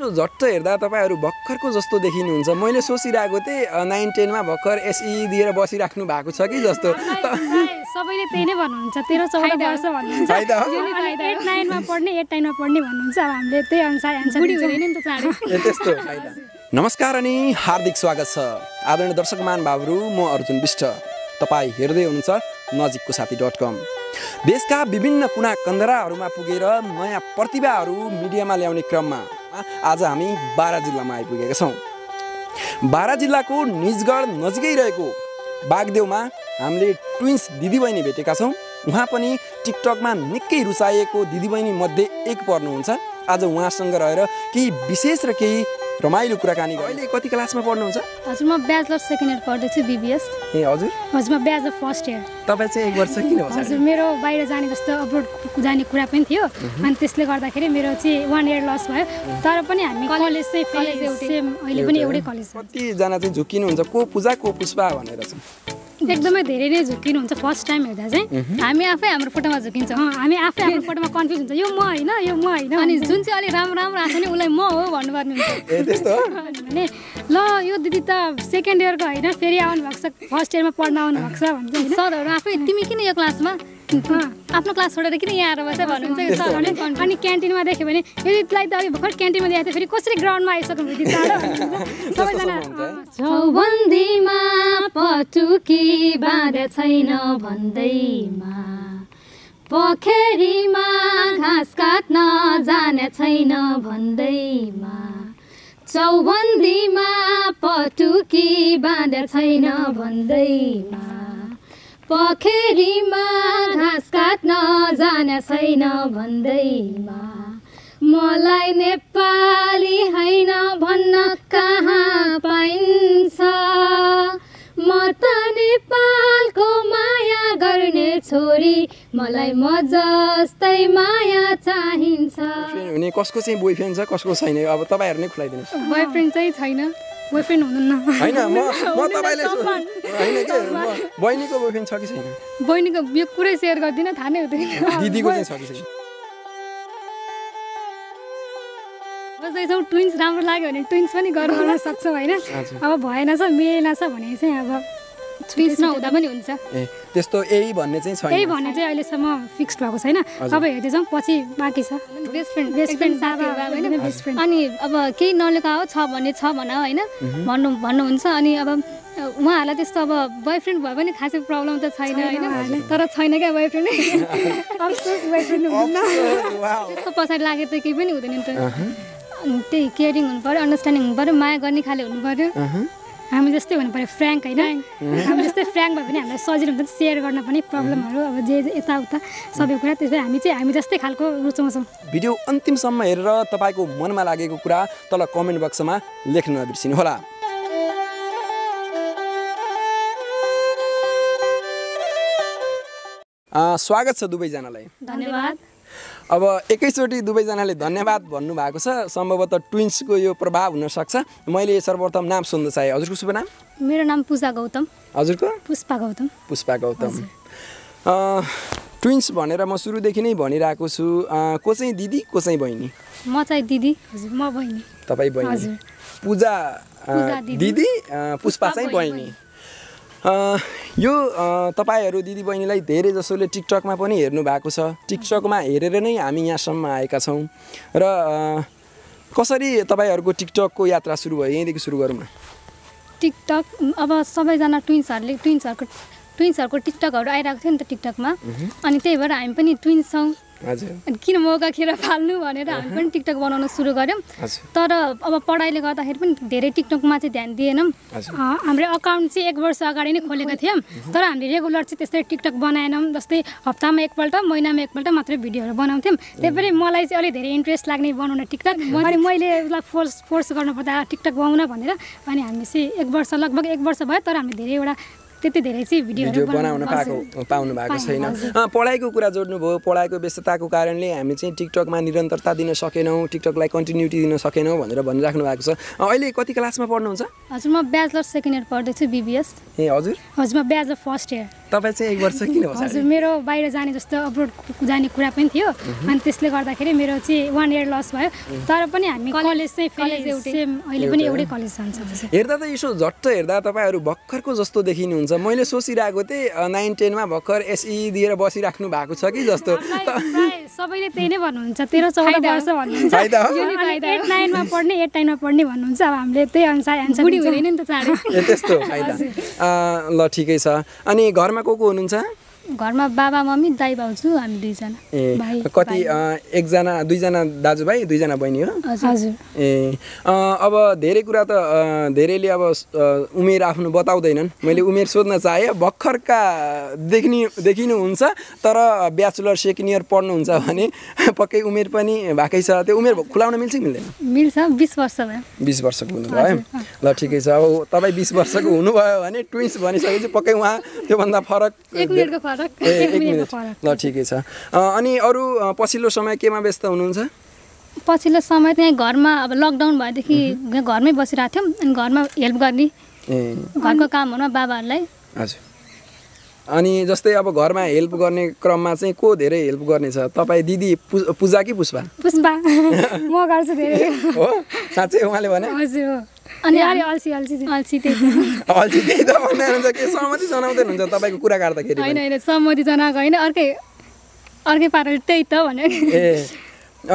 यसो झट्ट हेर्दा तपाईँहरू भर्खरको जस्तो देखिनुहुन्छ मैले सोचिरहेको थिएँ नाइन टेनमा भर्खर एसई e दिएर बसिराख्नु भएको छ कि जस्तो सबैले त्यही नै भन्नुहुन्छ तेह्र चौध वर्ष भन्नुहुन्छ एट नाइनमा पढ्ने एट नाइनमा पढ्ने भन्नुहुन्छ अब हामीले त्यही अनुसार त्यस्तो नमस्कार अनि हार्दिक स्वागत छ आदरणीय दर्शक महानुभावहरू म अर्जुन विष्ट तपाईँ हेर्दै हुनुहुन्छ नजिकको साथी डट कम देशका विभिन्न कुना कन्दराहरूमा पुगेर नयाँ प्रतिभाहरू मिडियामा ल्याउने क्रममा आज हामी बाह्र जिल्लामा आइपुगेका छौँ बाह्र जिल्लाको निजगढ नजिकै रहेको बागदेवमा हामीले ट्विन्स दिदीबहिनी भेटेका छौँ उहाँ पनि टिकटकमा निकै रुचाइएको दिदीबहिनी मध्ये एक पर्नुहुन्छ आज उहाँसँग रहेर केही विशेष र केही रमाइलो कुराकानी अहिले कति क्लासमा पढ्नुहुन्छ हजुर म ब्याचलर सेकेन्ड इयर पढ्दैछु बिबिएस ए हजुर हजुर म ब्याचलर फर्स्ट इयर तपाईँ चाहिँ एक वर्ष किन हजुर मेरो बाहिर जाने जस्तो अब्रोड जाने कुरा पनि थियो अनि त्यसले गर्दाखेरि मेरो चाहिँ वान इयर लस भयो तर पनि हामी कलेज चाहिँ कलेज सेम अहिले पनि एउटै कलेज कतिजना चाहिँ झुक्किनुहुन्छ को पूजा को पुष्पा भनेर चाहिँ एकदमै धेरै नै झुक्किनुहुन्छ फर्स्ट टाइम हेर्दा चाहिँ हामी आफै हाम्रो फोटोमा झुकिन्छौँ हामी आफै हाम्रो फोटोमा कन्फ्युज हुन्छ यो म होइन यो म होइन अनि जुन चाहिँ अलिक राम्रो राम्रो आएको छ नि उसलाई म हो भन्नुपर्ने हुन्छ भने ल यो दिदी त सेकेन्ड इयरको होइन फेरि आउनु भएको छ फर्स्ट इयरमा पढ्न आउनुभएको छ भन्छ सरहरू आफै तिमी किन यो क्लासमा आफ्नो क्लास छोडेर किन यहाँ आएर बस्छ भन्नुहुन्छ यो सरहरूले अनि क्यान्टिनमा देख्यो भने यो दिदीलाई त अघि भर्खर क्यान्टिनमा देखाएको थियो फेरि कसरी ग्राउन्डमा आइसक्नु दिदी सबैजना टुकी बाँध छैन भन्दैमा पोखेरीमा घाँस काट्न जाने छैन भन्दैमा चौबन्दीमा पटुकी बाँध छैन भन्दैमा पखेरीमा घाँस काट्न जाने छैन भन्दैमा मलाई नेपाली होइन भन्न कहाँ पाइन्छ म त नेपालको माया गर्ने छोरी मलाई म जस्तै माया चाहिन्छ हुने कसको चाहिँ बोयफ्रेन्ड छ कसको छैन अब तपाईँहरू नै खुलाइदिनुहोस् बोयफ्रेन्ड चाहिँ छैन बोयफ्रेन्ड हुनुहुन्न होइन म म तपाईँले होइन के बहिनीको बोयफ्रेन्ड छ कि छैन बहिनीको यो कुरै सेयर गर्दिनँ थाहा नै हुँदैन दिदीको चाहिँ छ कि छैन सोच्दैछौँ ट्विन्स राम्रो लाग्यो भने ट्विन्स पनि गर्न सक्छौँ होइन अब भएन छ मिलेन छ भने चाहिँ अब ट्विन्स नहुँदा पनि हुन्छ ए त्यस्तो यही भन्ने चाहिँ छैन यही भन्ने चाहिँ अहिलेसम्म फिक्स भएको छैन अब हेर्दै जाउँ पछि बाँकी छ बेस्ट फ्रेन्ड बेस्ट फ्रेन्ड होइन बेस्ट फ्रेन्ड अनि अब केही नलेखा हो छ भन्ने छ भन होइन भन्नु भन्नुहुन्छ अनि अब उहाँहरूलाई त्यस्तो अब बोयफ्रेन्ड भयो भने खासै प्रब्लम त छैन होइन तर छैन क्या बोयफ्रेन्ड बोयफ्रेन्ड त्यस्तो पछाडि लागेर त केही पनि हुँदैन नि त त्यही केयरिङ हुनु पऱ्यो अन्डरस्ट्यान्डिङ हुनु पऱ्यो माया गर्ने खाले हुनु पऱ्यो हामी जस्तै हुनु पऱ्यो फ्रेङ्क होइन हामी जस्तै फ्रेङ्क भयो भने हामीलाई सजिलो हुन्छ सेयर गर्न पनि प्रब्लमहरू अब जे यताउता सबै कुरा त्यसै हामी चाहिँ हामी जस्तै खालको रुचाउँछौँ भिडियो अन्तिमसम्म हेरेर तपाईँको मनमा लागेको कुरा तल कमेन्ट बक्समा लेख्न नबिर्सिनु होला स्वागत छ दुवैजनालाई धन्यवाद अब एकैचोटि दुवैजनाले धन्यवाद भन्नुभएको छ सम्भवतः ट्विन्सको यो प्रभाव हुनसक्छ मैले सर्वप्रथम नाम सुन्न चाहेँ हजुरको शुभ नाम मेरो नाम पूजा गौतम हजुरको पुष्पा गौतम पुष्पा गौतम ट्विन्स भनेर म सुरुदेखि नै भनिरहेको छु को चाहिँ दिदी को चाहिँ बहिनी म चाहिँ दिदी म बहिनी तपाईँ बहिनी पूजा दिदी पुष्पा चाहिँ बहिनी यो तपाईँहरू दिदीबहिनीलाई धेरै जसोले टिकटकमा पनि हेर्नु भएको छ टिकटकमा हेरेर नै हामी यहाँसम्म आएका छौँ र कसरी तपाईँहरूको टिकटकको यात्रा सुरु भयो यहीँदेखि सुरु गरौँ न टिकटक अब सबैजना ट्विन्सहरूले ट्विन्सहरूको ट्विन्सहरूको टिकटकहरू आइरहेको थियो नि त टिकटकमा अनि त्यही भएर हामी पनि ट्विन्स छौँ अनि किन मौका खेर फाल्नु भनेर हामी पनि टिकटक बनाउन सुरु गऱ्यौँ तर अब पढाइले गर्दाखेरि पनि धेरै टिकटकमा चाहिँ ध्यान दिएनौँ हाम्रो अकाउन्ट चाहिँ एक वर्ष अगाडि नै खोलेको थियौँ तर हामीले रेगुलर चाहिँ त्यस्तै टिकटक बनाएनौँ जस्तै हप्तामा एकपल्ट महिनामा एकपल्ट मात्रै भिडियोहरू बनाउँथ्यौँ त्यही पनि मलाई चाहिँ अलिक धेरै इन्ट्रेस्ट लाग्ने बनाउन टिकटक अनि मैले उसलाई फोर्स फोर्स गर्नुपर्दा टिकटक बनाउन भनेर अनि हामी चाहिँ एक वर्ष लगभग एक वर्ष भयो तर हामी धेरैवटा त्यति धेरै चाहिँ भिडियो बनाउन पाएको पाउनु भएको छैन पढाइको कुरा जोड्नुभयो पढाइको व्यस्तताको कारणले हामी चाहिँ टिकटकमा निरन्तरता दिन सकेनौँ टिकटकलाई कन्टिन्युटी दिन सकेनौँ भनेर भनिराख्नु भएको छ अहिले कति क्लासमा पढ्नुहुन्छ हजुर म ब्याचलर सेकेन्ड इयर पढ्दैछु बिबिएस ए हजुर हजुर म ब्याचलर फर्स्ट इयर तपाईँ चाहिँ एक वर्ष किन हजुर मेरो बाहिर जाने जस्तो अब्रोड जाने कुरा पनि थियो अनि त्यसले गर्दाखेरि मेरो चाहिँ वान इयर लस भयो तर पनि हामी कलेज चाहिँ कलेज सेम अहिले पनि एउटै कलेज जान्छ हेर्दा त यसो झट्ट हेर्दा तपाईँहरू भर्खरको जस्तो देखिनुहुन्छ मैले सोचिरहेको थिएँ नाइन टेनमा भर्खर एसई e e दिएर बसिराख्नु भएको छ कि जस्तो सबैले त्यही नै भन्नुहुन्छ तेह्र चौध वर्ष भन्नुहुन्छ एट नाइनमा पढ्ने एट नाइनमा पढ्ने भन्नुहुन्छ अब हामीले त्यही अनुसार हुँदैन नि त त्यस्तो ल ठिकै छ अनि घरमा घरमा को को हुनुहुन्छ घरमा बाबा मम्मी दाई छु हामी दुईजना ए भाई, कति एकजना दुईजना दाजुभाइ दुईजना बहिनी हो हजुर ए अब धेरै कुरा त धेरैले अब उमेर आफ्नो बताउँदैनन् मैले उमेर सोध्न चाहेँ भर्खरका देखिने देखिनुहुन्छ तर ब्याचलर सेकेन्ड इयर पढ्नुहुन्छ भने पक्कै उमेर पनि भएकै छ त्यो उमेर खुलाउन मिल्छ कि मिल्दैन मिल्छ बिस वर्ष भयो बिस वर्षको हुनुभयो ल ठिकै छ अब तपाईँ बिस वर्षको हुनुभयो भने ट्विन्स भनिसकेपछि पक्कै उहाँ त्योभन्दा फरक ल ठिकै छ अनि अरू पछिल्लो समय केमा व्यस्त हुनुहुन्छ पछिल्लो समय त्यहाँ घरमा अब लकडाउन भएदेखि घरमै बसिरहेको थियौँ अनि घरमा हेल्प गर्ने घरको कामहरूमा बाबाहरूलाई हजुर अनि जस्तै अब घरमा हेल्प गर्ने क्रममा चाहिँ को धेरै हेल्प गर्ने छ तपाईँ दिदी पूजा कि पुष्पा पुष्पा म गर्छु धेरै हो साँच्चै उहाँले भने हजुर अनि तपाईँको कुरा सहमति जनाएको होइन अर्कै अर्कै पाराले त्यही त भने ए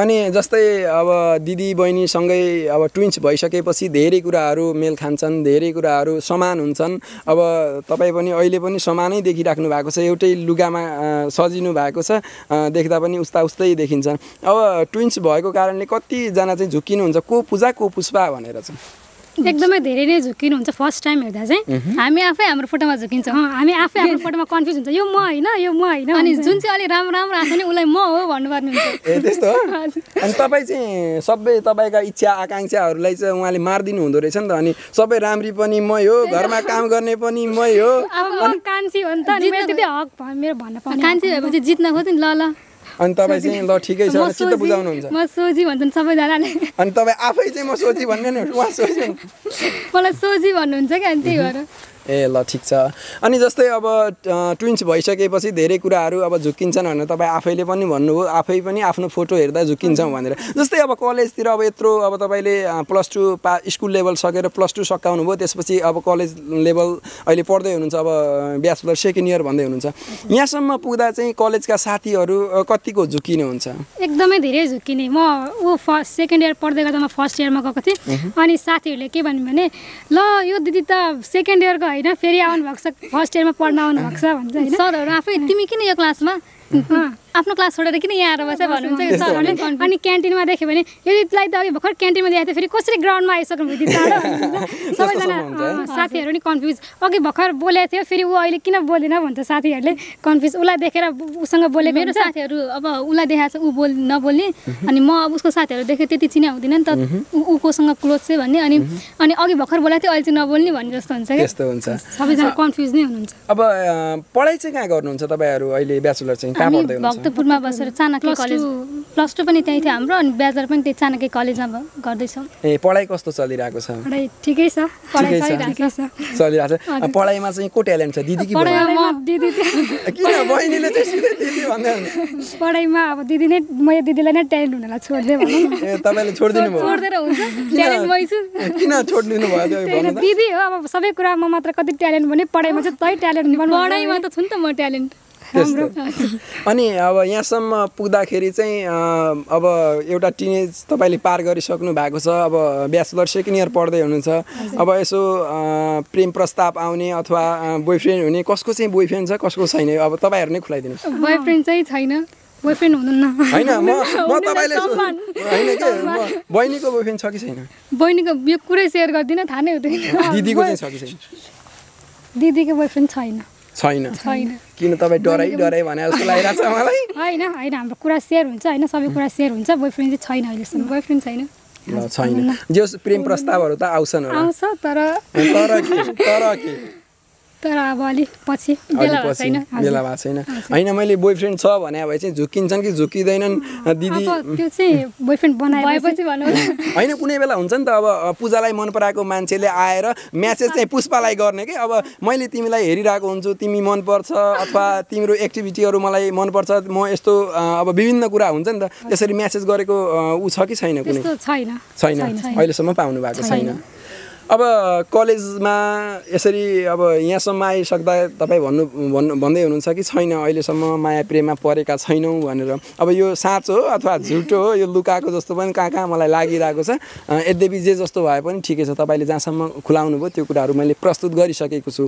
अनि जस्तै अब दिदी बहिनीसँगै अब ट्विन्स भइसकेपछि धेरै कुराहरू मेल खान्छन् धेरै कुराहरू समान हुन्छन् अब तपाईँ पनि अहिले पनि समानै देखिराख्नु भएको छ एउटै लुगामा सजिनु भएको छ देख्दा पनि उस्ता उस्तै देखिन्छन् अब ट्विन्स भएको कारणले कतिजना चाहिँ झुक्किनुहुन्छ को पूजा को पुष्पा भनेर चाहिँ एकदमै धेरै नै हुन्छ फर्स्ट टाइम हेर्दा चाहिँ हामी आफै हाम्रो फोटोमा झुकिन्छ हामी आफै हाम्रो फोटोमा कन्फ्युज हुन्छ यो म होइन यो म होइन अनि जुन चाहिँ अलिक राम्रो राम्रो आएको छ नि उसलाई म हो भन्नुपर्ने हुन्छ अनि तपाईँ चाहिँ सबै तपाईँका इच्छा आकाङ्क्षाहरूलाई चाहिँ उहाँले मारिदिनु हुँदो रहेछ नि त अनि सबै राम्री पनि मै हो घरमा काम गर्ने पनि मै हो कान्छी हो नि त मेरो भन्न पाउँछ कान्छी भएपछि जित्न खोज्यो नि ल ल अनि तपाईँ चाहिँ ल ठिकै छ चित्त बुझाउनुहुन्छ म सोझी भन्छन् सबैजनाले अनि तपाईँ आफै चाहिँ म सोझी भन्ने नि उहाँ सोझी मलाई सोझी भन्नुहुन्छ क्या अनि त्यही भएर ए ल ठिक छ अनि जस्तै अब ट्विन्स भइसकेपछि धेरै कुराहरू अब झुक्किन्छन् भनेर तपाईँ आफैले पनि भन्नुभयो आफै पनि आफ्नो फोटो हेर्दा झुक्किन्छौँ भनेर जस्तै अब कलेजतिर अब यत्रो अब तपाईँले प्लस टू पा स्कुल लेभल सकेर प्लस टू भयो त्यसपछि अब कलेज लेभल अहिले पढ्दै हुनुहुन्छ अब ब्याचलर सेकेन्ड इयर भन्दै हुनुहुन्छ यहाँसम्म पुग्दा चाहिँ कलेजका साथीहरू कतिको झुक्किने हुन्छ एकदमै धेरै झुक्किने म ऊ फर्स्ट सेकेन्ड इयर पढ्दै गर्दा म फर्स्ट इयरमा गएको थिएँ अनि साथीहरूले के भन्यो भने ल यो दिदी त सेकेन्ड इयरको होइन फेरि आउनुभएको छ फर्स्ट इयरमा पढ्न आउनुभएको छ भन्छ सरहरू आफै तिमी किन यो क्लासमा आफ्नो क्लास छोडेर किन यहाँ आएर बसेर भन्नुहुन्छ कि सर भने अनि क्यान्टिनमा देख्यो भने यदिलाई त अघि भर्खर क्यान्टिनमा देखाएको थियो फेरि कसरी ग्राउन्डमा आइसक्नु भयो चाँडो सबैजना साथीहरू पनि कन्फ्युज अघि भर्खर बोलेको थियो फेरि ऊ अहिले किन बोलेन भन्छ साथीहरूले कन्फ्युज उसलाई देखेर उसँग बोले मेरो साथीहरू अब उसलाई देखाएको छ ऊ बोल नबोल्ने अनि म अब उसको साथीहरू देखेँ त्यति चिना हुँदिनँ नि त ऊ कोसँग क्लोज चाहिँ भन्ने अनि अनि अघि भर्खर बोलाएको थियो अहिले चाहिँ नबोल्ने भन्ने जस्तो हुन्छ त्यस्तो हुन्छ सबैजना कन्फ्युज नै हुनुहुन्छ अब पढाइ चाहिँ कहाँ गर्नुहुन्छ तपाईँहरू अहिले ब्याचुलर चाहिँ कहाँ पढ्दै भक्तपुरमा बसेर चाणक्य कलेज प्लस टू पनि त्यहीँ थियो हाम्रो अनि ब्याजर पनि त्यही चाणक्य कलेजमा गर्दैछौँ ए पढाइ कस्तो चलिरहेको छ ठिकै छ चलिरहेको छ पढाइमा चाहिँ को ट्यालेन्ट छ दिदी पढाइमा दिदी बहिनीले पढाइमा अब दिदी नै मैले दिदीलाई नै ट्यालेन्ट हुनेलाई छोड्दै भनौँ ए तपाईँले छोडिदिनु भयो हुन्छ ट्यालेन्ट मै छु किन छोडिदिनु भयो दिदी हो अब सबै कुरामा मात्र कति ट्यालेन्ट भने पढाइमा चाहिँ तै ट्यालेन्ट पढाइमा त छु नि त म ट्यालेन्ट अनि अब यहाँसम्म पुग्दाखेरि चाहिँ अब एउटा टिनेज तपाईँले पार गरिसक्नु भएको छ अब ब्याचलर सेकेन्ड इयर पढ्दै हुनुहुन्छ अब यसो प्रेम प्रस्ताव आउने अथवा बोयफ्रेन्ड हुने कसको चाहिँ बोयफ्रेन्ड छ कसको छैन अब तपाईँहरू नै खुलाइदिनुहोस् बोयफ्रेन्ड चाहिँ छैन बोयफ्रेन्ड हुनुहुन्न होइन म म तपाईँले होइन के बहिनीको बोयफ्रेन्ड छ कि छैन बहिनीको यो कुरै सेयर गर्दिनँ थाहा नै हुँदैन दिदीको चाहिँ छ कि छैन दिदीको बोयफ्रेन्ड छैन छैन किन तपाईँ डराइ डराइ भने जस्तो लागिरहेको छ मलाई होइन होइन हाम्रो कुरा सेयर हुन्छ होइन सबै कुरा सेयर हुन्छ फ्रेन्ड चाहिँ छैन अहिलेसम्म फ्रेन्ड छैन ल छैन जे प्रेम प्रस्तावहरू त आउँछन् आउँछ तर तर के तर के तर अब अलिक पछि बेला भएको छैन होइन मैले बोयफ्रेन्ड छ भने भए चाहिँ झुक्किन्छन् कि झुक्किँदैनन् दिदी त्यो चाहिँ बोयफ्रेन्ड बनाएपछि होइन कुनै बेला हुन्छ नि त अब पूजालाई मन पराएको मान्छेले आएर म्यासेज चाहिँ पुष्पालाई गर्ने कि अब मैले तिमीलाई हेरिरहेको हुन्छु तिमी मनपर्छ अथवा तिम्रो एक्टिभिटीहरू मलाई मनपर्छ म यस्तो अब विभिन्न कुरा हुन्छ नि त त्यसरी म्यासेज गरेको ऊ छ कि छैन कुनै छैन छैन अहिलेसम्म पाउनु भएको छैन अब कलेजमा यसरी अब यहाँसम्म आइसक्दा तपाईँ भन्नु भन्नु भन्दै हुनुहुन्छ कि छैन अहिलेसम्म माया प्रेममा परेका छैनौँ भनेर अब यो साँचो हो अथवा झुटो हो यो लुकाएको जस्तो पनि कहाँ कहाँ मलाई लागिरहेको छ यद्यपि जे जस्तो भए पनि ठिकै छ तपाईँले जहाँसम्म खुलाउनु भयो त्यो कुराहरू मैले प्रस्तुत गरिसकेको छु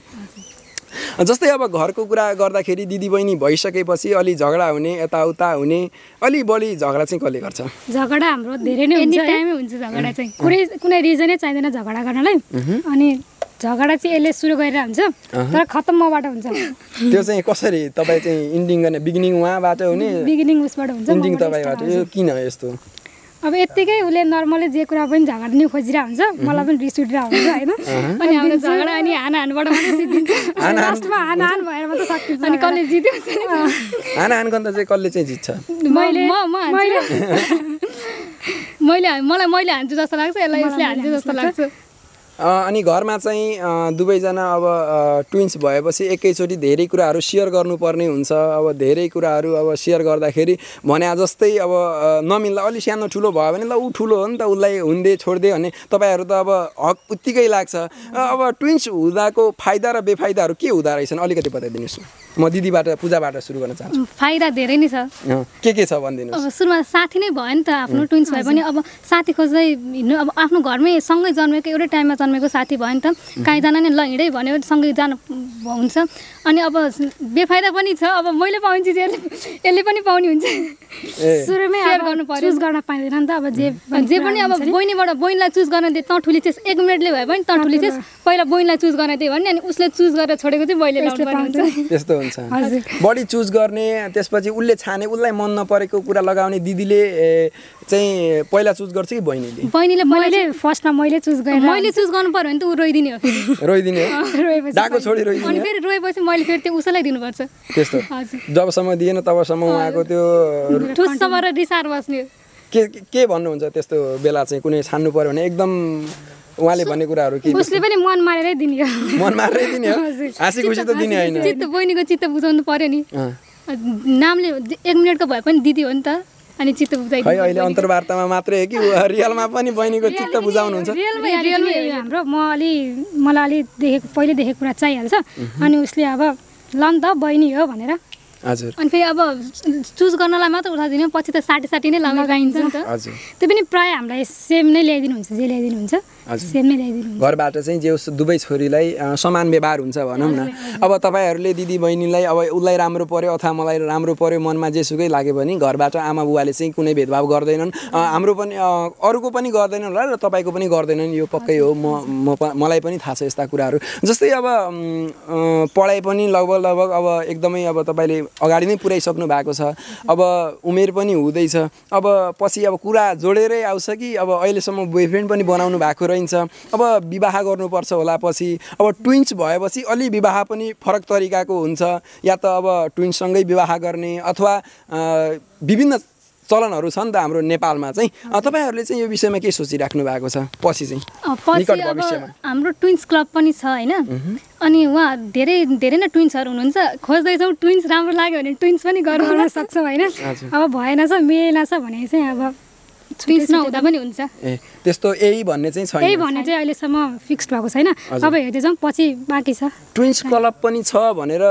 जस्तै अब घरको कुरा गर्दाखेरि दिदीबहिनी भइसकेपछि अलि झगडा हुने यताउता हुने अलि बढी झगडा चाहिँ कसले गर्छ झगडा हाम्रो धेरै नै हुन्छ टाइमै हुन्छ झगडा चाहिँ कुनै कुनै रिजनै चाहिँदैन झगडा गर्नलाई अनि झगडा चाहिँ यसले सुरु गरेर हुन्छ तर खत्तम मबाट हुन्छ त्यो चाहिँ कसरी तपाईँ चाहिँ इन्डिङ गर्ने बिगिनिङ उहाँबाट हुने बिगिनिङ उसबाट हुन्छ इन्डिङ तपाईँबाट यो किन यस्तो अब यत्तिकै उसले नर्मली जे कुरा पनि झगडा झगड्ने खोजिरहेको हुन्छ मलाई पनि रिस उठिरहेको हुन्छ होइन अनि हाम्रो झगडा अनि हानहानबाट लास्टमा हानहान भएर मात्रै सकिन्छ अनि कसले जित्यो हानहानको अन्त चाहिँ कसले चाहिँ जित्छ मैले मैले मलाई मैले हान्छु जस्तो लाग्छ यसलाई यसले हान्छु जस्तो लाग्छ अनि घरमा चाहिँ दुवैजना अब ट्विन्स भएपछि एकैचोटि धेरै कुराहरू सेयर गर्नुपर्ने हुन्छ अब धेरै कुराहरू अब सेयर गर्दाखेरि भने जस्तै अब नमिल्दा अलि सानो ठुलो भयो भने ल ऊ ठुलो हो नि त उसलाई हुँदै छोड्दै भने तपाईँहरू त अब हक उत्तिकै लाग्छ अब ट्विन्स हुँदाको फाइदा र बेफाइदाहरू के हुँदो रहेछन् अलिकति बताइदिनुहोस् म दिदीबाट पूजाबाट सुरु गर्न चाहन्छु फाइदा धेरै नै छ के के छ भनिदिनु अब सुरुमा साथी नै भयो नि त आफ्नो ट्विन्स भए पनि अब साथी खोज्दै हिँड्नु अब आफ्नो घरमै सँगै जन्मेको एउटै टाइममा जन्म जन्मेको साथी भयो नि त कहीँ जान नै ल हिँडै भन्यो सँगै जानु हुन्छ अनि अब बेफाइदा पनि छ अब मैले पाउने चिज यसले यसले पनि पाउने हुन्छ सुरुमै गर्नु पर्यो चुज गर्न पाइँदैन नि त अब जे जे पनि अब बहिनीबाट बहिनीलाई चुज गर्न दिए त ठुली थिएस एक मिनटले भए पनि त ठुली थिएस पहिला बहिनीलाई चुज गर्न दियो भने अनि उसले चुज गरेर छोडेको चाहिँ मैले त्यस्तो हुन्छ बढी चुज गर्ने त्यसपछि उसले छाने उसलाई मन नपरेको कुरा लगाउने दिदीले चाहिँ पहिला चुज गर्छ कि बहिनीले बहिनीले मैले फर्स्टमा मैले चुज गरेँ मैले चुज गर्नु पर्यो भने त ऊ रोइदिने हो रोइदिने हो डाको छोडी रोइदिने अनि फेरि रोएपछि मैले फेरि त्यो उसैलाई दिनुपर्छ त्यस्तो जबसम्म दिएन तबसम्म उहाँको त्यो ठुसम्म र रिसार बस्ने के के भन्नुहुन्छ त्यस्तो बेला चाहिँ कुनै छान्नु पऱ्यो भने एकदम उहाँले भन्ने कुराहरू के उसले पनि मन मारेरै दिने हो मन मारेरै दिने हो हाँसी खुसी त दिने होइन चित्त बहिनीको चित्त बुझाउनु पर्यो नि नामले एक मिनटको भए पनि दिदी हो नि त अनि चित्त बुझाइ अहिले अन्तर्वार्तामा मात्रै हो कि रियलमा पनि बहिनीको चित्त बुझाउनुहुन्छ हाम्रो म अलि मलाई अलि देखेको पहिले देखेको कुरा चाहिहाल्छ अनि उसले अब ल नि त बहिनी हो भनेर हजुर अनि फेरि अब चुज गर्नलाई मात्र उठाइदिनु पछि त साटी साटी नै लगाइन्छ नि त त्यो पनि प्रायः हामीलाई सेम नै ल्याइदिनुहुन्छ जे ल्याइदिनुहुन्छ घरबाट चाहिँ जे दुवै छोरीलाई समान व्यवहार हुन्छ भनौँ न अब तपाईँहरूले दिदी बहिनीलाई अब उसलाई राम्रो पऱ्यो अथवा मलाई राम्रो पऱ्यो मनमा जेसुकै लाग्यो भने घरबाट आमा बुवाले चाहिँ कुनै भेदभाव गर्दैनन् हाम्रो पनि अरूको पनि गर्दैनन् होला र तपाईँको पनि गर्दैनन् यो पक्कै हो म मलाई पनि थाहा छ यस्ता कुराहरू जस्तै अब पढाइ पनि लगभग लगभग अब एकदमै अब तपाईँले अगाडि नै पुऱ्याइसक्नु भएको छ अब उमेर पनि हुँदैछ अब पछि अब कुरा जोडेरै आउँछ कि अब अहिलेसम्म बोयफ्रेन्ड पनि बनाउनु भएको रहन्छ अब विवाह गर्नुपर्छ होला पछि अब ट्विन्स भएपछि अलि विवाह पनि फरक तरिकाको हुन्छ या त अब ट्विन्ससँगै विवाह गर्ने अथवा विभिन्न चलनहरू छन् त हाम्रो नेपालमा चाहिँ तपाईँहरूले चाहिँ यो विषयमा के सोचिराख्नु भएको छ पछि चाहिँ हाम्रो ट्विन्स क्लब पनि छ होइन अनि उहाँ धेरै धेरै नै ट्विन्सहरू हुनुहुन्छ खोज्दैछौँ ट्विन्स राम्रो लाग्यो भने ट्विन्स पनि गर्न सक्छौँ होइन अब भएन छ मिलेन छ भने चाहिँ अब ए त्यस्तो यही भन्ने चाहिँ छैन यही भन्ने चाहिँ अहिलेसम्म फिक्स भएको छैन अब हेर्दै पछि बाँकी छ ट्विन्स क्लब पनि छ भनेर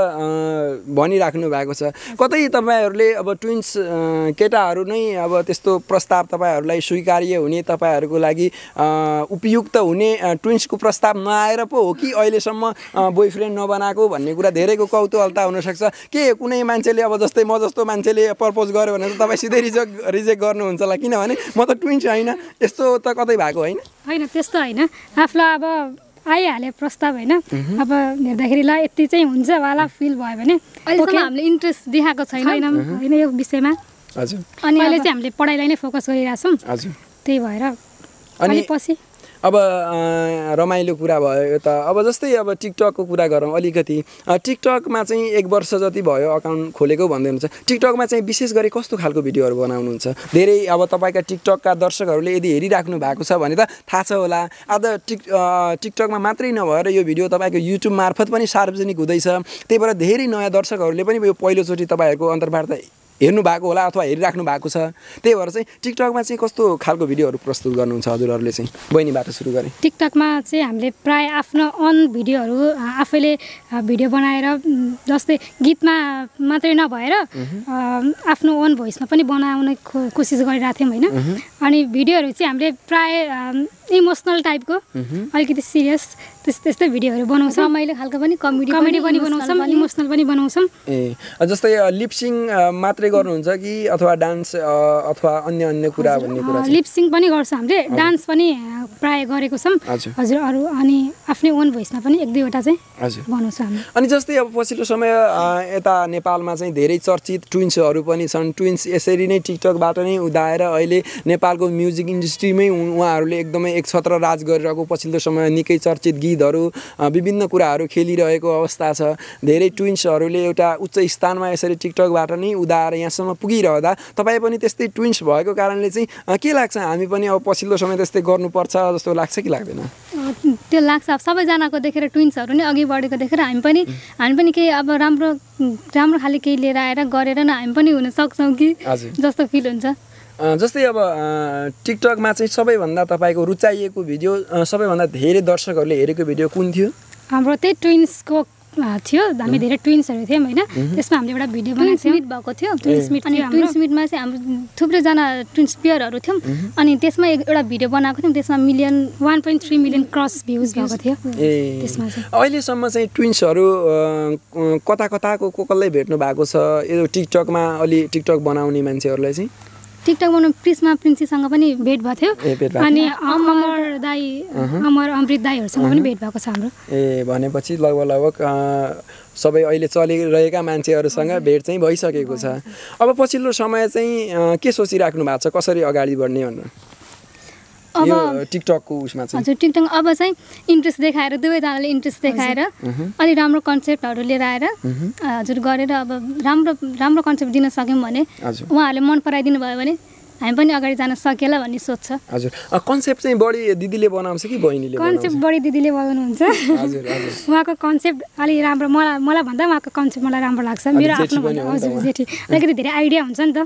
भनिराख्नु भएको छ कतै तपाईँहरूले अब ट्विन्स केटाहरू नै अब त्यस्तो प्रस्ताव तपाईँहरूलाई स्वीकार्य हुने तपाईँहरूको लागि उपयुक्त हुने ट्विन्सको प्रस्ताव नआएर पो हो कि अहिलेसम्म बोयफ्रेन्ड नबनाएको भन्ने कुरा धेरैको कौतुहलता हुनसक्छ के कुनै मान्छेले अब जस्तै म जस्तो मान्छेले प्रपोज गर्यो भने त तपाईँ सिधै रिजेक्ट रिजेक्ट गर्नुहुन्छ होला किनभने म त ट्विन्स होइन यस्तो त कतै भएको होइन होइन त्यस्तो होइन आफूलाई अब आइहाल्यो प्रस्ताव होइन अब हेर्दाखेरि ल यति चाहिँ हुन्छ वाला फिल भयो भने अहिलेसम्म हामीले इन्ट्रेस्ट देखाएको छैन होइन यो विषयमा हजुर अनि अहिले चाहिँ हामीले पढाइलाई नै फोकस गरिरहेछौँ त्यही भएर अनि पछि अब रमाइलो कुरा भयो यो त अब जस्तै अब टिकटकको कुरा गरौँ अलिकति टिकटकमा चाहिँ एक वर्ष जति भयो अकाउन्ट खोलेको भन्दै हुन्छ टिकटकमा चाहिँ विशेष गरी कस्तो खालको भिडियोहरू बनाउनुहुन्छ धेरै अब तपाईँका टिकटकका दर्शकहरूले यदि हेरिराख्नु भएको छ भने त थाहा छ होला आज टिक टिकटकमा मात्रै नभएर यो भिडियो तपाईँको युट्युब मार्फत पनि सार्वजनिक हुँदैछ त्यही भएर धेरै नयाँ दर्शकहरूले पनि यो पहिलोचोटि तपाईँहरूको अन्तर्वार्ता हेर्नु भएको होला अथवा हेरिराख्नु भएको छ त्यही भएर चाहिँ टिकटकमा चाहिँ कस्तो खालको भिडियोहरू प्रस्तुत गर्नुहुन्छ हजुरहरूले चाहिँ बहिनीबाट सुरु गरे टिकटकमा चाहिँ हामीले प्राय आफ्नो अन भिडियोहरू आफैले भिडियो बनाएर जस्तै गीतमा मात्रै नभएर आफ्नो ओन भोइसमा पनि बनाउने कोसिस गरिरहेको थियौँ होइन अनि भिडियोहरू चाहिँ हामीले प्राय इमोसनल टाइपको अलिकति सिरियस त्यस्तै त्यस्तै भिडियोहरू बनाउँछौँ मैले खालको पनि कमेडी कमेडी पनि बनाउँछौँ इमोसनल पनि बनाउँछौँ ए जस्तै लिप्सिङ मात्रै गर्नुहुन्छ कि अथवा डान्स अथवा अन्य अन्य कुरा भन्ने कुरा लिप्सिङ पनि गर्छौँ हामीले डान्स पनि प्राय गरेको छौँ हजुर अरू अनि आफ्नै ओन भोइसमा पनि एक दुईवटा चाहिँ हजुर बनाउँछौँ हामी अनि जस्तै अब पछिल्लो समय यता नेपालमा चाहिँ धेरै चर्चित ट्विन्सहरू पनि छन् ट्विन्स यसरी नै टिकटकबाट नै उदाएर अहिले नेपालको म्युजिक इन्डस्ट्रीमै उहाँहरूले एकदमै एक छत्र राज गरिरहेको पछिल्लो समय निकै चर्चित गीत जितहरू विभिन्न कुराहरू खेलिरहेको अवस्था छ धेरै ट्विन्सहरूले एउटा उच्च स्थानमा यसरी टिकटकबाट नै उदाएर यहाँसम्म पुगिरहँदा तपाईँ पनि त्यस्तै ट्विन्स भएको कारणले चाहिँ के लाग्छ हामी पनि अब पछिल्लो समय त्यस्तै गर्नुपर्छ जस्तो लाग्छ कि लाग्दैन त्यो लाग्छ अब सबैजनाको देखेर ट्विन्सहरू नै अघि बढेको देखेर हामी पनि हामी पनि केही अब राम्रो राम्रो खाले केही लिएर आएर गरेर नै हामी पनि हुन सक्छौँ कि जस्तो फिल हुन्छ जस्तै अब टिकटकमा चाहिँ सबैभन्दा तपाईँको रुचाइएको भिडियो सबैभन्दा धेरै दर्शकहरूले हेरेको भिडियो कुन थियो हाम्रो त्यही ट्विन्सको थियो हामी धेरै ट्विन्सहरू थियौँ होइन त्यसमा हामीले एउटा भिडियो बनाएको सिमिट भएको थियो ट्विन्स मिट अनि ट्विन्स मिटमा चाहिँ हाम्रो थुप्रैजना ट्विन्स प्लेयरहरू थियौँ अनि त्यसमा एउटा भिडियो बनाएको थियौँ त्यसमा million one point three million cross views भएको थियो त्यसमा अहिलेसम्म चाहिँ ट्विन्सहरू कता कताको को कसलाई भेट्नु भएको छ यो टिकटकमा अलि टिकटक बनाउने मान्छेहरूलाई चाहिँ टिकटक बनाउनु प्रिस्मा प्रिन्सीसँग पनि भेट भएको थियो अनि अमर दाई अमर अमृत दाईहरूसँग पनि भेट भएको छ हाम्रो ए भनेपछि लगभग लगभग सबै अहिले चलिरहेका मान्छेहरूसँग भेट चाहिँ भइसकेको छ अब पछिल्लो समय चाहिँ के सोचिराख्नु भएको छ कसरी अगाडि बढ्ने भन्नु अब टिकटकको उसमा चाहिँ हजुर टिकटक अब चाहिँ इन्ट्रेस्ट देखाएर दुवैजनाले इन्ट्रेस्ट देखाएर अलिक राम्रो कन्सेप्टहरू लिएर आएर हजुर गरेर अब राम्रो राम्रो कन्सेप्ट दिन सक्यौँ भने उहाँहरूले मन पराइदिनु भयो भने हामी पनि अगाडि जान सकेला भन्ने सोच छ हजुर कन्सेप्ट चाहिँ बढी दिदीले बनाउँछ कि बहिनीले कन्सेप्ट बढी दिदीले बनाउनुहुन्छ उहाँको कन्सेप्ट अलिक राम्रो मलाई मलाई भन्दा उहाँको कन्सेप्ट मलाई राम्रो लाग्छ मेरो आफ्नो हजुर जेठी अलिकति धेरै आइडिया हुन्छ नि त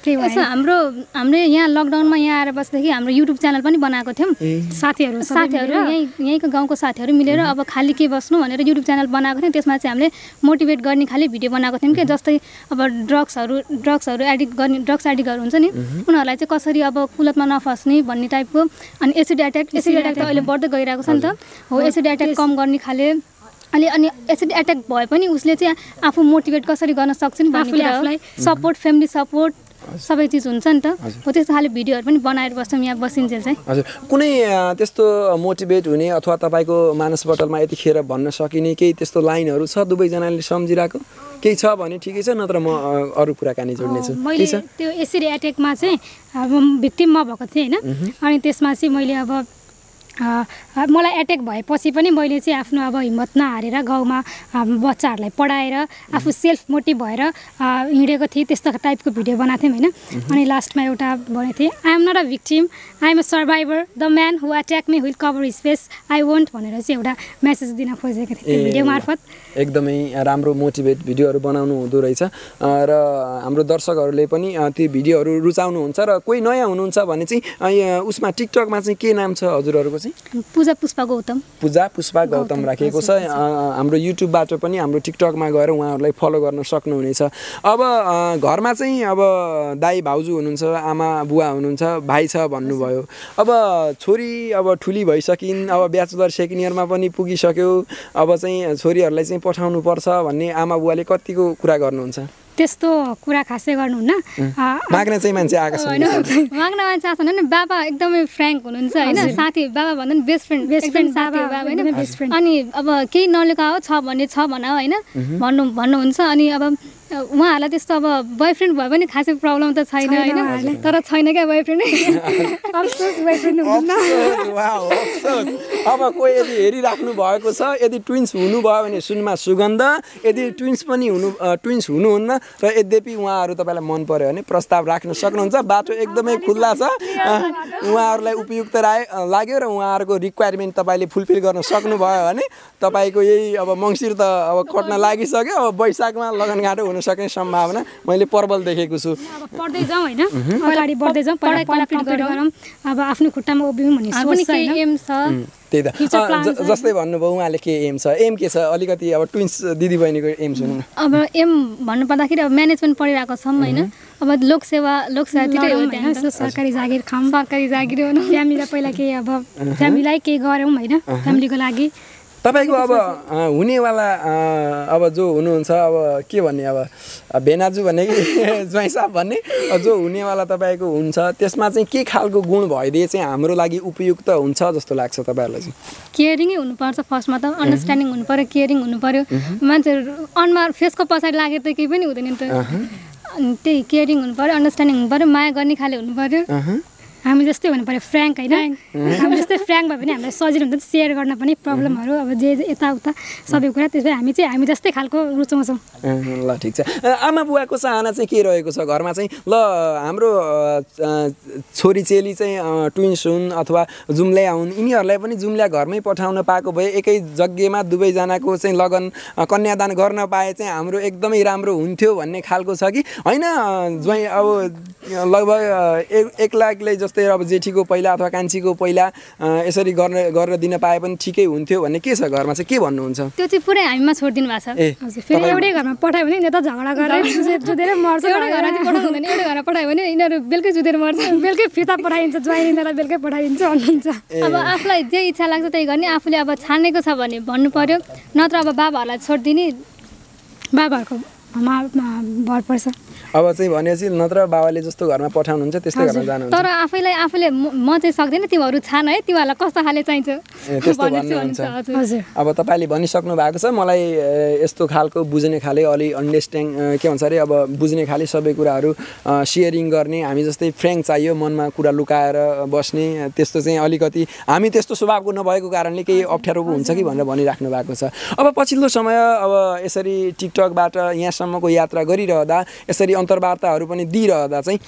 त्यही भएर हाम्रो हामीले यहाँ लकडाउनमा यहाँ आएर बस्दाखेरि हाम्रो युट्युब च्यानल पनि बनाएको थियौँ साथीहरू साथीहरू यहीँ यहीँको गाउँको साथीहरू मिलेर अब खालि के बस्नु भनेर युट्युब च्यानल बनाएको थियौँ त्यसमा चाहिँ हामीले मोटिभेट गर्ने खालि भिडियो बनाएको थियौँ कि जस्तै अब ड्रग्सहरू ड्रग्सहरू एडिक्ट गर्ने ड्रग्स एडिक्टहरू हुन्छ नि उनीहरूलाई चाहिँ कसरी अब कुलतमा नफस्ने भन्ने टाइपको अनि एसिड एट्याक एसिड एट्याक त अहिले बढ्दै गइरहेको छ नि त हो एसिड एट्याक कम गर्ने खाले अनि अनि एसिड एट्याक भए पनि उसले चाहिँ आफू मोटिभेट कसरी गर्न सक्छ नि आफूले आफूलाई सपोर्ट फ्यामिली सपोर्ट सबै चिज हुन्छ नि त हो त्यस्तो खाले भिडियोहरू पनि बनाएर बस्छौँ यहाँ बसिन्जेल चाहिँ हजुर कुनै त्यस्तो मोटिभेट हुने अथवा तपाईँको मानस बटलमा यतिखेर भन्न सकिने केही त्यस्तो लाइनहरू छ दुवैजनाले सम्झिरहेको केही छ भने ठिकै छ नत्र म अरू कुराकानी जोड्नेछु मैले त्यो एसिड एट्याकमा चाहिँ अब भिक्टिममा भएको थिएँ होइन अनि त्यसमा चाहिँ मैले अब मलाई एट्याक भएपछि पनि मैले चाहिँ आफ्नो अब हिम्मत नहारेर गाउँमा बच्चाहरूलाई पढाएर आफू सेल्फ मोटिभ भएर हिँडेको थिएँ त्यस्तो टाइपको भिडियो बनाएको थिएँ होइन अनि लास्टमा एउटा भनेको थिएँ I'm not a victim I'm a survivor the man who attack me will cover space I want भनेर चाहिँ एउटा मेसेज दिन खोजेको थिएँ भिडियो मार्फत एकदमै राम्रो मोटिभेट भिडियोहरू बनाउनु हुँदो रहेछ र हाम्रो दर्शकहरूले पनि त्यो भिडियोहरू रुचाउनुहुन्छ र कोही नयाँ हुनुहुन्छ भने चाहिँ उसमा टिकटकमा चाहिँ के नाम छ हजुरहरूको चाहिँ पूजा पुष्पा गौतम पूजा पुष्पा गौतम राखिएको छ हाम्रो युट्युबबाट पनि हाम्रो टिकटकमा गएर उहाँहरूलाई फलो गर्न सक्नुहुनेछ अब घरमा चाहिँ अब दाई भाउजू हुनुहुन्छ आमा बुवा हुनुहुन्छ भाइ छ भन्नुभयो अब छोरी अब ठुली भइसकिन् अब ब्याचलर सेकेन्ड इयरमा पनि पुगिसक्यो अब चाहिँ छोरीहरूलाई चाहिँ पठाउनुपर्छ भन्ने आमा बुवाले कतिको कुरा गर्नुहुन्छ त्यस्तो कुरा खासै गर्नुहुन्न माग्न चाहिँ मान्छे आएको छ होइन माग्न मान्छे आएको छ बाबा एकदमै फ्रेङ्क हुनुहुन्छ होइन साथी बाबा भन्दा पनि बेस्ट फ्रेन्ड बेस्ट फ्रेन्ड साथी बाबा होइन अनि अब केही नलेखा हो छ भने छ भन होइन भन्नु भन्नुहुन्छ अनि अब उहाँहरूलाई त्यस्तो अब बोयफ्रेन्ड भए पनि खासै प्रब्लम त छैन होइन तर छैन क्या बोयफ्रेन्ड अब कोही यदि हेरिराख्नु भएको छ यदि ट्विन्स हुनुभयो भने सुनमा सुगन्ध यदि ट्विन्स पनि हुनु ट्विन्स हुनुहुन्न र यद्यपि उहाँहरू तपाईँलाई मन पऱ्यो भने प्रस्ताव राख्न सक्नुहुन्छ बाटो एकदमै खुल्ला छ उहाँहरूलाई उपयुक्त राय लाग्यो र उहाँहरूको रिक्वायरमेन्ट तपाईँले फुलफिल गर्न सक्नुभयो भने तपाईँको यही अब मङ्सिर त अब कट्न लागिसक्यो अब वैशाखमा लगनघाटो आउन सक्ने सम्भावना मैले प्रबल देखेको छु पढ्दै जाउँ अगाडि बढ्दै अब आफ्नो खुट्टामा भन्ने एम छ त्यही त जस्तै भन्नुभयो उहाँले के एम छ एम के छ अलिकति अब ट्विन्स दिदी बहिनीको एम छ अब एम पर्दाखेरि अब म्यानेजमेन्ट पढिरहेको छौँ होइन अब लोकसेवा लोकसेवातिर सरकारी जागिर खाऊँ सरकारी जागिर फ्यामिलीलाई पहिला केही अब फ्यामिलीलाई केही गरौँ होइन फ्यामिलीको लागि तपाईँको अब हुनेवाला अब जो हुनुहुन्छ अब के भन्ने अब भेनाजु भन्ने कि ज्वाइँ साहब भन्ने जो हुनेवाला तपाईँको हुन्छ त्यसमा चाहिँ के खालको गुण भइदिए चाहिँ हाम्रो लागि उपयुक्त हुन्छ जस्तो लाग्छ तपाईँहरूलाई चाहिँ केयरिङै हुनुपर्छ फर्स्टमा त अन्डरस्ट्यान्डिङ हुनु पऱ्यो केयरिङ हुनु पऱ्यो मान्छेहरू अनुहार फेसको पछाडि लागेर त केही पनि हुँदैन नि त त्यही केयरिङ हुनु पऱ्यो अन्डरस्ट्यान्डिङ हुनु पऱ्यो माया गर्ने खाले हुनु पऱ्यो हामी जस्तै हुनु पऱ्यो फ्रेङ्क होइन हामी जस्तै फ्रेङ्क भयो भने हामीलाई सजिलो हुन्छ नि सेयर गर्न पनि प्रब्लमहरू mm-hmm. अब जे जे यताउता सबै कुरा त्यसमा हामी चाहिँ हामी जस्तै खालको रुचाउँछौँ ल ठिक छ आमा बुवाको चाहना चाहिँ के रहेको छ घरमा चाहिँ ल हाम्रो छोरी चेली चाहिँ ट्विन्स हुन् अथवा जुम्ल्या हुन् यिनीहरूलाई पनि जुम्ल्या घरमै पठाउन पाएको भए एकै जग्गामा दुवैजनाको चाहिँ लगन कन्यादान गर्न पाए चाहिँ हाम्रो एकदमै राम्रो हुन्थ्यो भन्ने खालको छ कि होइन ज्वाइँ अब लगभग एक लाखले जस्तो जस्तै अब जेठीको पहिला अथवा कान्छीको पहिला यसरी गर्न गर्न दिन पाए पनि ठिकै हुन्थ्यो भन्ने के छ घरमा चाहिँ के भन्नुहुन्छ त्यो चाहिँ पुरै हामीमा छोडिदिनु भएको छ फेरि एउटै घरमा पठायो भने त झगडा गरेर जुधेर मर्छ एउटा घरमा भने एउटै घरमा पठायो भने यिनीहरू बेलुकै जुधेर मर्छ बेलुकै फिर्ता पठाइदिन्छ ज्वाइनिँदालाई बेलुकै पठाइदिन्छ भन्नुहुन्छ अब आफूलाई जे इच्छा लाग्छ त्यही गर्ने आफूले अब छानेको छ भने भन्नु पर्यो नत्र अब बाबाहरूलाई छोडिदिने बाबाहरूको भर पर्छ अब चाहिँ भनेपछि नत्र बाबाले जस्तो घरमा पठाउनुहुन्छ त्यस्तै घरमा जानु तर आफैलाई आफूले म चाहिँ सक्दिनँ तिमीहरू छान है तिमीहरूलाई कस्तो खाले चाहिन्छ अब तपाईँले भनिसक्नु भएको छ मलाई यस्तो खालको बुझ्ने खाले अलि अन्डरस्ट्यान्ड के भन्छ अरे अब बुझ्ने खाले सबै कुराहरू सेयरिङ गर्ने हामी जस्तै फ्रेङ्क चाहियो मनमा कुरा लुकाएर बस्ने त्यस्तो चाहिँ अलिकति हामी त्यस्तो स्वभावको नभएको कारणले केही अप्ठ्यारो हुन्छ कि भनेर भनिराख्नु भएको छ अब पछिल्लो समय अब यसरी टिकटकबाट यहाँ वर्षसम्मको यात्रा गरिरहँदा यसरी अन्तर्वार्ताहरू पनि दिइरहँदा चाहिँ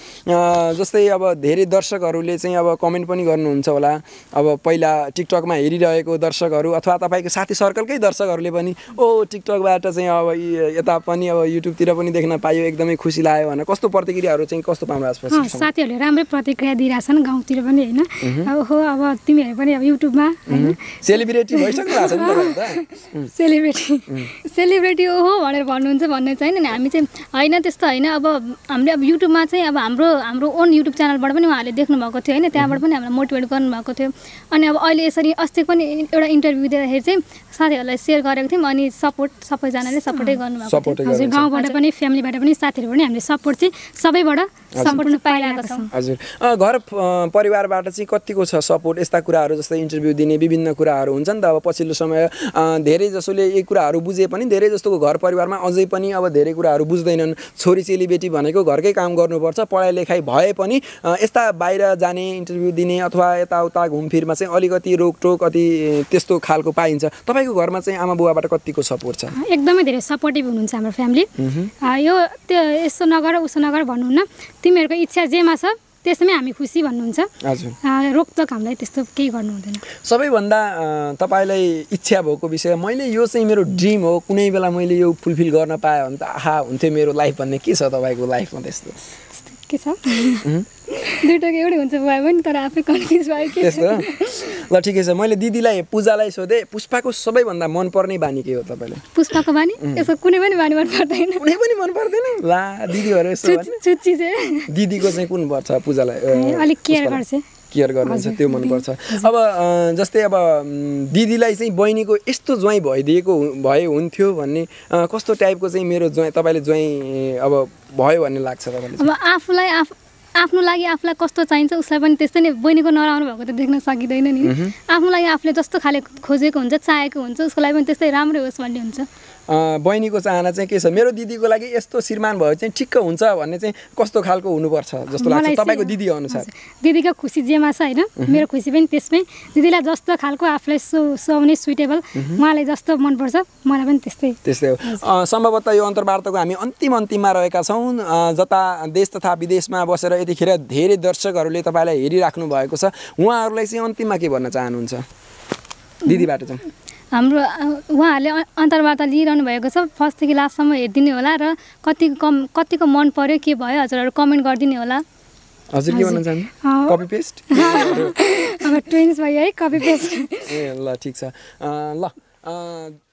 जस्तै अब धेरै दर्शकहरूले चाहिँ अब कमेन्ट पनि गर्नुहुन्छ होला अब पहिला टिकटकमा हेरिरहेको दर्शकहरू अथवा तपाईँको साथी सर्कलकै दर्शकहरूले पनि ओ टिकटकबाट चाहिँ अब यता पनि अब युट्युबतिर पनि देख्न पायो एकदमै खुसी लाग्यो भनेर कस्तो प्रतिक्रियाहरू चाहिँ कस्तो पाउनु साथीहरूले राम्रै प्रतिक्रिया दिइरहेछन् गाउँतिर पनि होइन हो अब तिमीहरू पनि अब युट्युबमा सेलिब्रेटी भइसक्नु सेलिब्रेटी सेलिब्रेटी हो भनेर भन्नुहुन्छ भन्ने होइन नि हामी चाहिँ होइन त्यस्तो होइन अब हामीले अब युट्युबमा चाहिँ अब हाम्रो हाम्रो ओन युट्युब च्यानलबाट पनि उहाँहरूले देख्नुभएको थियो होइन त्यहाँबाट पनि हामीलाई मोटिभेट गर्नुभएको थियो अनि अब अहिले यसरी अस्ति पनि एउटा इन्टरभ्यू दिँदाखेरि चाहिँ साथीहरूलाई सेयर गरेको थियौँ अनि सपोर्ट सबैजनाले सपोर्टै गर्नुभएको थियो हजुर गाउँबाट पनि फ्यामिलीबाट पनि साथीहरू पनि हामीले सपोर्ट चाहिँ सबैबाट सम्पूर्ण हजुर घर परिवारबाट चाहिँ कतिको छ सपोर्ट यस्ता कुराहरू जस्तै इन्टरभ्यू दिने विभिन्न कुराहरू हुन्छ नि त अब पछिल्लो समय धेरै जसोले यी कुराहरू बुझे पनि धेरै जस्तोको घर परिवारमा अझै पनि अब धेरै कुराहरू बुझ्दैनन् छोरी चेलीबेटी भनेको घरकै काम गर्नुपर्छ पढाइ लेखाइ भए पनि यस्ता बाहिर जाने इन्टरभ्यू दिने अथवा यताउता घुमफिरमा चाहिँ अलिकति रोकटोक अति त्यस्तो खालको पाइन्छ तपाईँको घरमा चाहिँ आमा बुवाबाट कतिको सपोर्ट छ एकदमै धेरै सपोर्टिभ हुनुहुन्छ हाम्रो फ्यामिली यो त्यो यस्तो नगर उसो नगर भन्नुहुन्न तिमीहरूको इच्छा जेमा छ त्यसमै हामी खुसी भन्नुहुन्छ रोकटोक हामीलाई त्यस्तो केही गर्नु हुँदैन सबैभन्दा तपाईँलाई इच्छा भएको विषय मैले यो चाहिँ मेरो ड्रिम हो कुनै बेला मैले यो फुलफिल गर्न पाएँ भने त आहा हुन्थ्यो मेरो लाइफ भन्ने के छ तपाईँको लाइफमा त्यस्तो के छ दुइटाको एउटै हुन्छ भयो भने तर आफै कन्फ्युज भयो कि त्यस्तो ल ठिकै छ मैले दिदीलाई पूजालाई सोधेँ पुष्पाको सबैभन्दा मनपर्ने बानी के हो तपाईँले पुष्पाको बानी यसो कुनै पनि बानी मन पर्दैन कुनै पनि मन पर्दैन ला दिदीहरू दिदीको चाहिँ कुन पर्छ पूजालाई अलिक केयर गर्छ केयर गर्नुहुन्छ त्यो मनपर्छ अब जस्तै अब दिदीलाई चाहिँ बहिनीको यस्तो ज्वाइँ भइदिएको भए हुन्थ्यो भन्ने कस्तो टाइपको चाहिँ मेरो ज्वाइँ तपाईँले ज्वाइँ अब भयो भन्ने लाग्छ तपाईँले आफूलाई आफू आफ्नो लागि आफूलाई कस्तो चाहिन्छ उसलाई पनि त्यस्तै नै बहिनीको नराउनु भएको त देख्न सकिँदैन नि आफ्नो लागि आफूले जस्तो खाले खोजेको हुन्छ चाहेको हुन्छ उसको लागि पनि त्यस्तै राम्रै होस् भन्ने हुन्छ बहिनीको चाहना चाहिँ के छ मेरो दिदीको लागि यस्तो श्रीमान भयो चाहिँ ठिक्क हुन्छ भन्ने चाहिँ कस्तो खालको हुनुपर्छ जस्तो लाग्छ तपाईँको दिदी अनुसार दिदीको खुसी जेमा छ होइन मेरो खुसी पनि त्यसमै दिदीलाई जस्तो खालको आफूलाई सु सुहाउने सुइटेबल उहाँलाई जस्तो मनपर्छ मलाई पनि त्यस्तै त्यस्तै हो सम्भवतः यो अन्तर्वार्ताको हामी अन्तिम अन्तिममा रहेका छौँ जता देश तथा विदेशमा बसेर यतिखेर धेरै दर्शकहरूले तपाईँलाई हेरिराख्नु भएको छ उहाँहरूलाई चाहिँ अन्तिममा के भन्न चाहनुहुन्छ दिदीबाट चाहिँ हाम्रो उहाँहरूले अन्तर्वार्ता लिइरहनु भएको छ फर्स्टदेखि लास्टसम्म हेरिदिने होला र कति कम कतिको मन पर्यो के भयो हजुरहरू कमेन्ट गरिदिने होला हजुर के भन्न चाहनु कपी पेस्ट ट्विन्स भयो है कपी पेस्ट ल ठिक छ ल